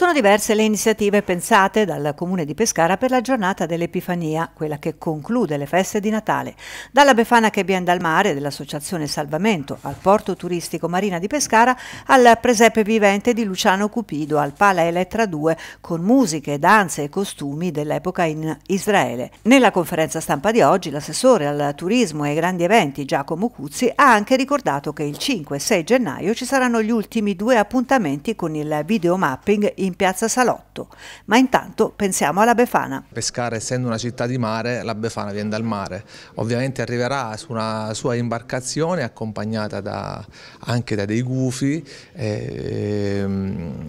Sono diverse le iniziative pensate dal Comune di Pescara per la giornata dell'Epifania, quella che conclude le feste di Natale. Dalla Befana che viene dal mare dell'Associazione Salvamento al porto turistico Marina di Pescara al presepe vivente di Luciano Cupido al Pala Elettra 2 con musiche, danze e costumi dell'epoca in Israele. Nella conferenza stampa di oggi l'assessore al turismo e ai grandi eventi Giacomo Cuzzi ha anche ricordato che il 5 e 6 gennaio ci saranno gli ultimi due appuntamenti con il videomapping in in piazza Salotto. Ma intanto pensiamo alla Befana. Pescare essendo una città di mare, la Befana viene dal mare. Ovviamente arriverà su una sua imbarcazione accompagnata da, anche da dei gufi. E, ehm,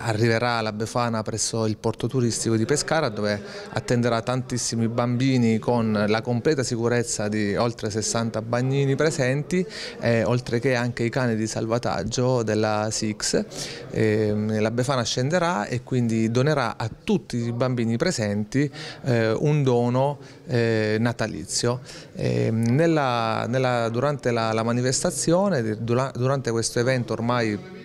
arriverà la Befana presso il porto turistico di Pescara dove attenderà tantissimi bambini con la completa sicurezza di oltre 60 bagnini presenti, e, oltre che anche i cani di salvataggio della SIX. Eh, la Befana scende prenderà e quindi donerà a tutti i bambini presenti eh, un dono eh, natalizio. Ehm, nella, nella, durante la, la manifestazione, durante questo evento ormai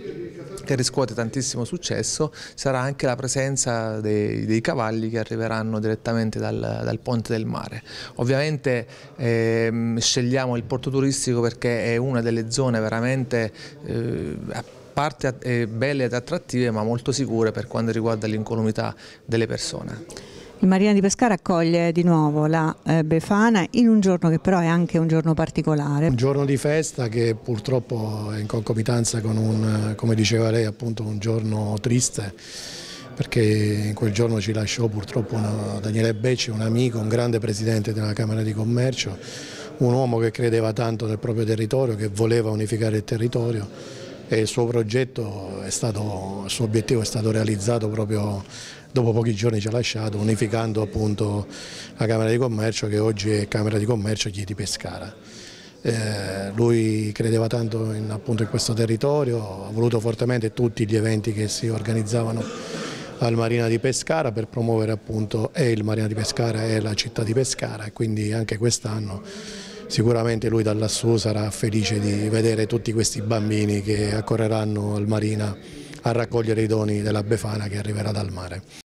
che riscuote tantissimo successo sarà anche la presenza dei, dei cavalli che arriveranno direttamente dal, dal Ponte del Mare. Ovviamente ehm, scegliamo il porto turistico perché è una delle zone veramente eh, parte eh, belle ed attrattive ma molto sicure per quanto riguarda l'incolumità delle persone. Il Marina di Pescara accoglie di nuovo la eh, Befana in un giorno che però è anche un giorno particolare. Un giorno di festa che purtroppo è in concomitanza con un, come diceva lei, appunto un giorno triste perché in quel giorno ci lasciò purtroppo una, Daniele Becci, un amico, un grande presidente della Camera di Commercio, un uomo che credeva tanto nel proprio territorio, che voleva unificare il territorio e il suo progetto, stato, il suo obiettivo è stato realizzato proprio dopo pochi giorni ci ha lasciato, unificando appunto la Camera di Commercio che oggi è Camera di Commercio di Pescara. Eh, lui credeva tanto in, appunto, in questo territorio, ha voluto fortemente tutti gli eventi che si organizzavano al Marina di Pescara per promuovere appunto e il Marina di Pescara e la città di Pescara e quindi anche quest'anno sicuramente lui da lassù sarà felice di vedere tutti questi bambini che accorreranno al Marina a raccogliere i doni della Befana che arriverà dal mare.